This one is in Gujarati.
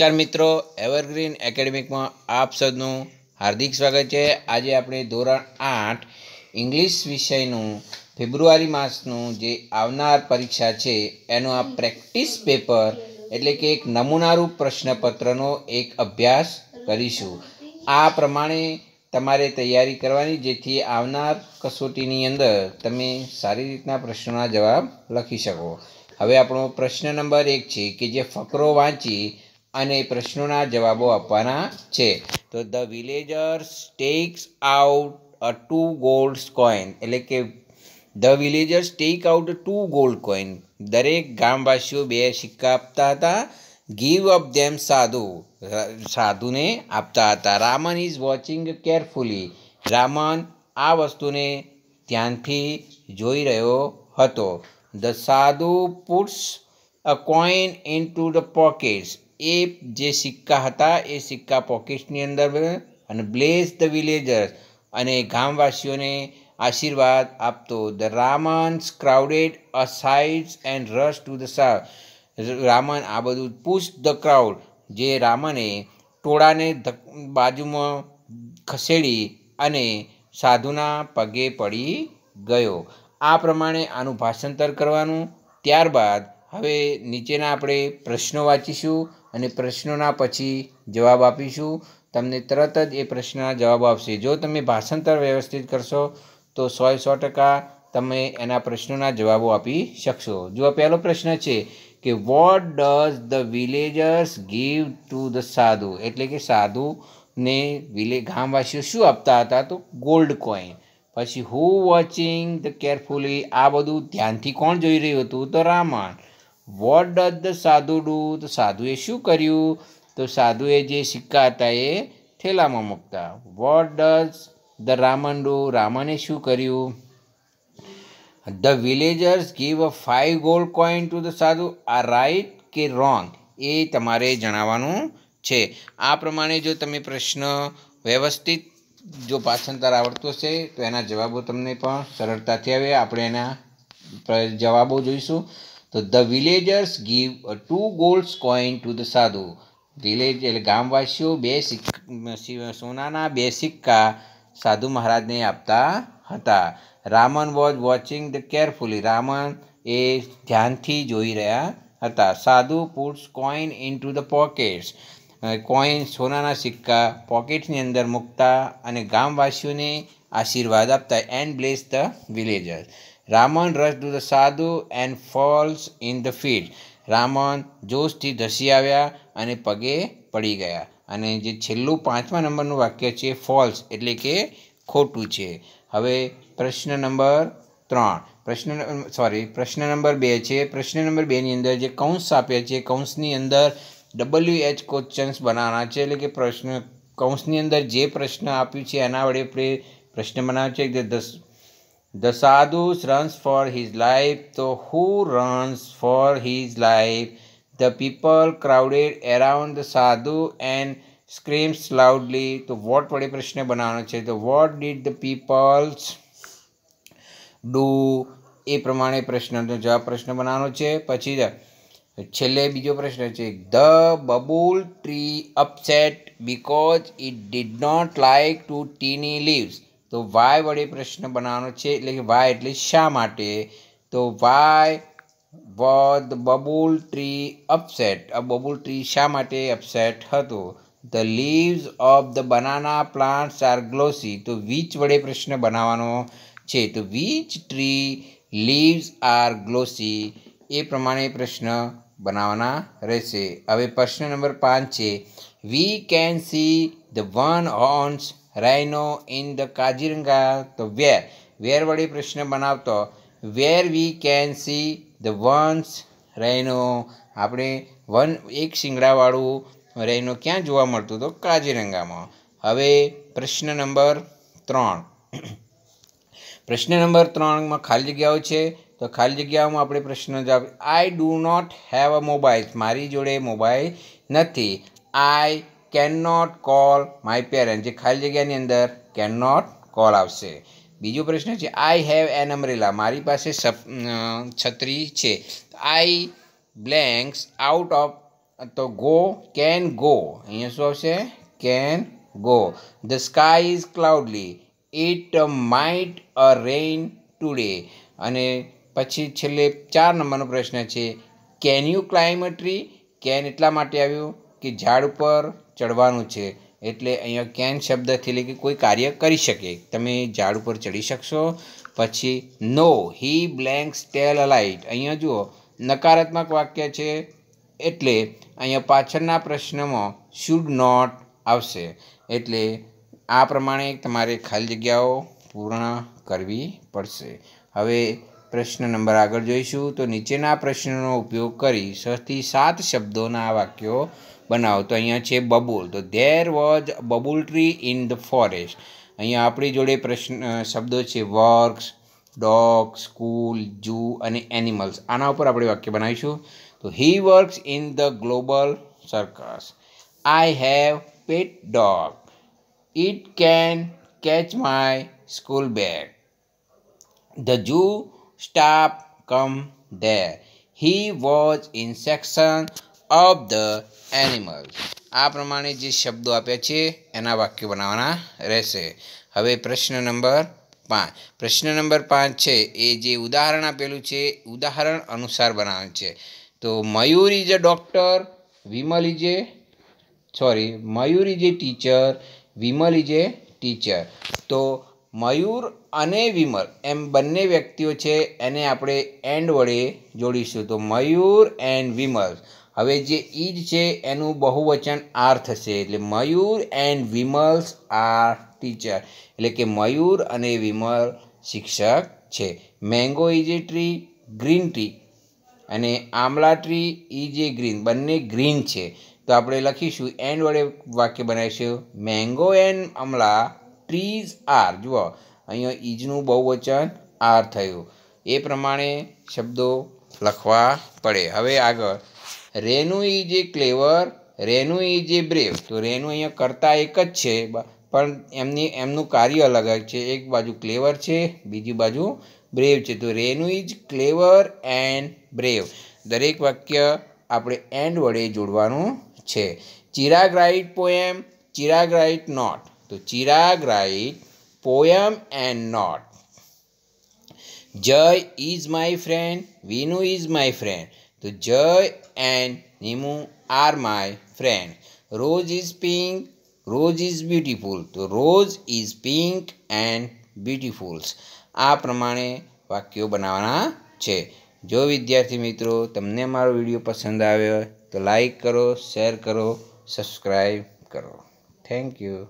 નમસ્કાર મિત્રો એવરગ્રીન એકેડેમિકમાં આપ સૌનું હાર્દિક સ્વાગત છે આજે આપણે ધોરણ આઠ ઇંગ્લિશ વિષયનું ફેબ્રુઆરી માસનું જે આવનાર પરીક્ષા છે એનું આ પ્રેક્ટિસ પેપર એટલે કે એક નમૂનારૂપ પ્રશ્નપત્રનો એક અભ્યાસ કરીશું આ પ્રમાણે તમારે તૈયારી કરવાની જેથી આવનાર કસોટીની અંદર તમે સારી રીતના પ્રશ્નોના જવાબ લખી શકો હવે આપણો પ્રશ્ન નંબર એક છે કે જે ફકરો વાંચી અને પ્રશ્નોના જવાબો આપવાના છે તો the villagers takes out a two gold coin એટલે કે the villagers take out two gold coin દરેક ગામવાસીઓ બે સિક્કા આપતા હતા ગીવ અપ ધેમ સાધુ સાધુને આપતા હતા Raman is watching carefully Raman આ વસ્તુને ધ્યાનથી જોઈ રહ્યો હતો the sadhu puts a coin into the pockets એ જે સિક્કા હતા એ સિક્કા પોકેટ્સની અંદર અને બ્લેસ ધ વિલેજર્સ અને ગામવાસીઓને આશીર્વાદ આપતો the Raman's crowded a sides and rush to the south Raman આ બધું પુશ ધ ક્રાઉડ જે રામને ટોળાને બાજુમાં ખસેડી અને સાધુના પગે પડી ગયો આ પ્રમાણે આનું ભાષાંતર કરવાનું ત્યારબાદ હવે નીચેના આપણે પ્રશ્નો વાંચીશું અને પ્રશ્નોના પછી જવાબ આપીશું તમને તરત જ એ પ્રશ્નના જવાબ આપશે જો તમે ભાષાંતર વ્યવસ્થિત કરશો તો સો સો ટકા તમે એના પ્રશ્નોના જવાબો આપી શકશો જો પહેલો પ્રશ્ન છે કે what does the villagers give to the sadhu એટલે કે સાધુને વિલે ગામવાસીઓ શું આપતા હતા તો ગોલ્ડ કોઈન પછી હુ વોચિંગ ધ કેરફુલી આ બધું ધ્યાનથી કોણ જોઈ રહ્યું હતું તો Ramayan what does the sadhu do તો સાધુએ શું કર્યું તો સાધુએ જે સિક્કા હતા એ થેલામાં મૂકતા what does the Raman do રામને શું કર્યું the villagers give a five gold coin to the sadhu આ રાઈટ કે રોંગ એ તમારે જણાવવાનું છે આ પ્રમાણે જો તમે પ્રશ્ન વ્યવસ્થિત જો પાછંતર આવડતો હશે તો એના જવાબો તમને પણ સરળતાથી આવે આપણે એના જવાબો જોઈશું તો the villagers give two gold coin to the sadhu village એટલે ગામવાસીઓ બે સોનાના બે સિક્કા સાધુ મહારાજને આપતા હતા Raman was watching the carefully Raman એ ધ્યાનથી જોઈ રહ્યા હતા sadhu puts coin into the pockets coin સોનાના સિક્કા પોકેટ્સની અંદર મૂકતા અને ગામવાસીઓને આશીર્વાદ આપતા and bless the villagers Raman rushed to the sadhu and falls in the field. Raman જોશથી ધસી આવ્યા અને પગે પડી ગયા અને જે છેલ્લું પાંચમા નંબરનું વાક્ય છે ફોલ્સ એટલે કે ખોટું છે હવે પ્રશ્ન નંબર ત્રણ પ્રશ્ન સોરી પ્રશ્ન નંબર બે છે પ્રશ્ન નંબર બેની અંદર જે કૌંસ આપ્યા છે કૌંસની અંદર ડબલ્યુ એચ ક્વેશ્ચન્સ બનાવવાના છે એટલે કે પ્રશ્ન કૌંસની અંદર જે પ્રશ્ન આપ્યું છે એના વડે આપણે પ્રશ્ન બનાવ્યો છે કે દસ The sadhu runs for his life, the who runs for his life. The people crowded around the sadhu and screams loudly. તો what વડે પ્રશ્ન બનાવવાનો છે તો what did the peoples do એ પ્રમાણે પ્રશ્નનો જવાબ પ્રશ્ન બનાવવાનો છે પછી છેલ્લે બીજો પ્રશ્ન છે the babul tree upset because it did not like to tiny leaves તો વાય વડે પ્રશ્ન બનાવવાનો છે એટલે કે વાય એટલે શા માટે તો why was the babul tree upset આ બબુલ ટ્રી શા માટે અપસેટ હતો the leaves of the banana plants are glossy તો વીચ વડે પ્રશ્ન બનાવવાનો છે તો which tree leaves are glossy એ પ્રમાણે પ્રશ્ન બનાવવાના રહેશે હવે પ્રશ્ન નંબર પાંચ છે we can see the one horns rhino in the Kaziranga તો વેર વેર વળી પ્રશ્ન બનાવતો where we can see the ones rhino આપણે વન એક શિંગડાવાળું રેનો ક્યાં જોવા મળતું હતું કાજીરંગામાં હવે પ્રશ્ન નંબર ત્રણ પ્રશ્ન નંબર ત્રણમાં ખાલી જગ્યાઓ છે તો ખાલી જગ્યાઓમાં આપણે પ્રશ્ન જવાબ I do not have a mobile મારી જોડે મોબાઈલ નથી I can not call my parent જે ખાલી જગ્યાની અંદર કેન નોટ કોલ આવશે બીજો પ્રશ્ન છે આઈ હેવ એન અમરેલા મારી પાસે છત્રી છે આઈ બ્લેન્ક્સ આઉટ ઓફ તો ગો કેન ગો અહીંયા શું આવશે can go the sky is cloudy it might a rain today અને પછી છેલ્લે ચાર નંબરનો પ્રશ્ન છે can you climb a tree can એટલા માટે આવ્યું કે ઝાડ ઉપર ચડવાનું છે એટલે અહીંયા કેન શબ્દથી લઈ કે કોઈ કાર્ય કરી શકે તમે ઝાડ ઉપર ચડી શકશો પછી નો હી બ્લેન્ક સ્ટેલ અલાઇટ અહીંયા જુઓ નકારાત્મક વાક્ય છે એટલે અહીંયા પાછળના પ્રશ્નમાં શુડ નોટ આવશે એટલે આ પ્રમાણે તમારે ખાલી જગ્યાઓ પૂર્ણ કરવી પડશે હવે પ્રશ્ન નંબર આગળ જોઈશું તો નીચેના પ્રશ્નનો ઉપયોગ કરી છથી સાત શબ્દોના વાક્યો બનાવો તો અહીંયા છે બબુલ તો there was babul tree in the forest અહીંયા આપણી જોડે પ્રશ્ન શબ્દો છે વર્ક્સ ડોગ સ્કૂલ જૂ અને એનિમલ્સ આના ઉપર આપણે વાક્ય બનાવીશું તો he works in the global circus I have pet dog it can catch my school bag the zoo staff come there he was in section of the animal આ પ્રમાણે જે શબ્દો આપ્યા છે એના વાક્ય બનાવવાના રહેશે હવે પ્રશ્ન નંબર પાંચ પ્રશ્ન નંબર પાંચ છે એ જે ઉદાહરણ આપેલું છે ઉદાહરણ અનુસાર બનાવવાનું છે તો Mayur is a doctor Vimal is a sorry Mayur is a teacher Vimal is a teacher તો મયુર અને વિમલ એમ બંને વ્યક્તિઓ છે એને આપણે એન્ડ વડે જોડીશું તો મયુર એન્ડ વિમલ હવે જે ઈજ છે એનું બહુવચન આર થશે એટલે Mayur and Vimals are teacher એટલે કે મયુર અને વિમલ શિક્ષક છે mango is a tree green tree અને amla tree is a green બંને ગ્રીન છે તો આપણે લખીશું એન્ડ વડે વાક્ય બનાવીશું mango and amla trees are જુઓ અહીંયા ઇજનું બહુવચન આર થયું એ પ્રમાણે શબ્દો લખવા પડે હવે આગળ Renu is a clever Renu is a brave તો રેનુ અહીંયા કરતા એક જ છે પણ એમની એમનું કાર્ય અલગ અલગ છે એક બાજુ ક્લેવર છે બીજી બાજુ બ્રેવ છે તો Renu is clever and brave દરેક વાક્ય આપણે એન્ડ વડે જોડવાનું છે Chirag write poem Chirag write note તો Chirag write poem and note Jay is my friend Vinu is my friend તો Jay and Nimu are my friend rose is pink rose is beautiful તો rose is pink and beautifuls આ પ્રમાણે વાક્યો બનાવવાના છે જો વિદ્યાર્થી મિત્રો તમને મારો વિડીયો પસંદ આવ્યો તો લાઈક કરો શેર કરો સબસ્ક્રાઈબ કરો થેન્ક યુ